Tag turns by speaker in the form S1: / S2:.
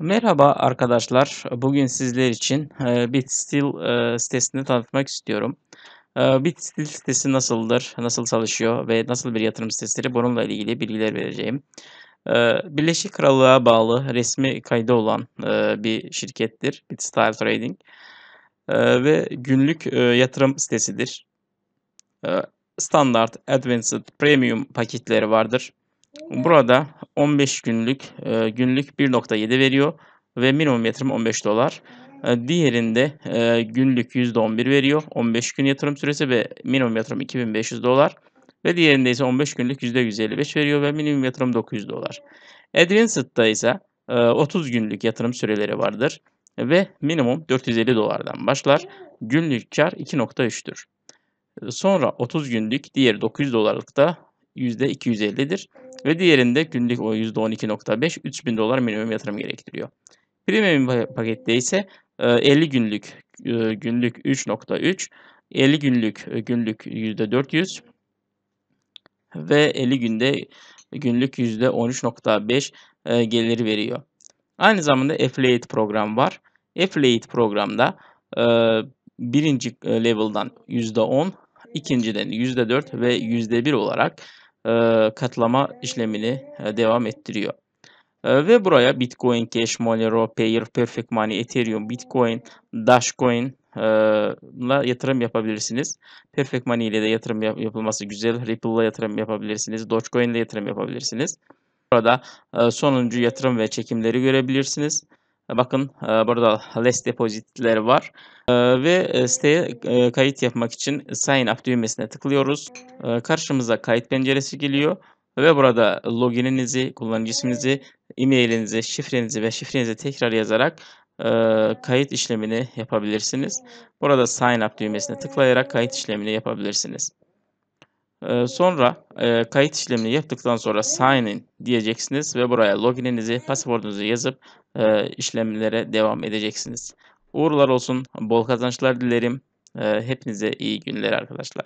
S1: Merhaba arkadaşlar. Bugün sizler için e, Bitsteel e, sitesini tanıtmak istiyorum. E, Bitsteel sitesi nasıldır, nasıl çalışıyor ve nasıl bir yatırım sitesidir bununla ilgili bilgiler vereceğim. Birleşik Krallığa bağlı resmi kaydı olan bir şirkettir Bitstyle Trading ve günlük yatırım sitesidir. Standart, Advanced, Premium paketleri vardır. Burada 15 günlük e, günlük 1.7 veriyor ve minimum yatırım 15 dolar. E, diğerinde e, günlük %11 veriyor. 15 gün yatırım süresi ve minimum yatırım 2500 dolar. Ve diğerinde ise 15 günlük %155 veriyor ve minimum yatırım 900 dolar. Advanced'da ise e, 30 günlük yatırım süreleri vardır ve minimum 450 dolardan başlar. Günlük kar 2.3'tür. Sonra 30 günlük diğer 900 dolarlıkta %250'dir ve diğerinde günlük o %12.5 3000 dolar minimum yatırım gerektiriyor. Premium pakette ise 50 e, günlük e, günlük 3.3, 50 günlük e, günlük %400 ve 50 günde günlük %13.5 gelir veriyor. Aynı zamanda affiliate program var. Affiliate programda birinci level'dan %10 ikinciden %4 ve %1 olarak e, katlama işlemini e, devam ettiriyor. E, ve buraya Bitcoin, Cash, Monero, Payer, Perfect Money, Ethereum, Bitcoin, Dashcoin e, la yatırım yapabilirsiniz. Perfect Money ile de yatırım yap yapılması güzel. Ripple ile yatırım yapabilirsiniz. Dogecoin ile yatırım yapabilirsiniz. Burada e, sonuncu yatırım ve çekimleri görebilirsiniz. E, bakın e, burada less depozitleri var e, ve siteye kayıt yapmak için sign up düğmesine tıklıyoruz. Karşımıza kayıt penceresi geliyor ve burada logininizi, kullanıcı isminizi, e-mailinizi, şifrenizi ve şifrenizi tekrar yazarak kayıt işlemini yapabilirsiniz. Burada sign up düğmesine tıklayarak kayıt işlemini yapabilirsiniz. Ee, sonra e, kayıt işlemini yaptıktan sonra sign in diyeceksiniz ve buraya logininizi, pasaportunuzu yazıp e, işlemlere devam edeceksiniz. Uğurlar olsun, bol kazançlar dilerim. E, hepinize iyi günler arkadaşlar.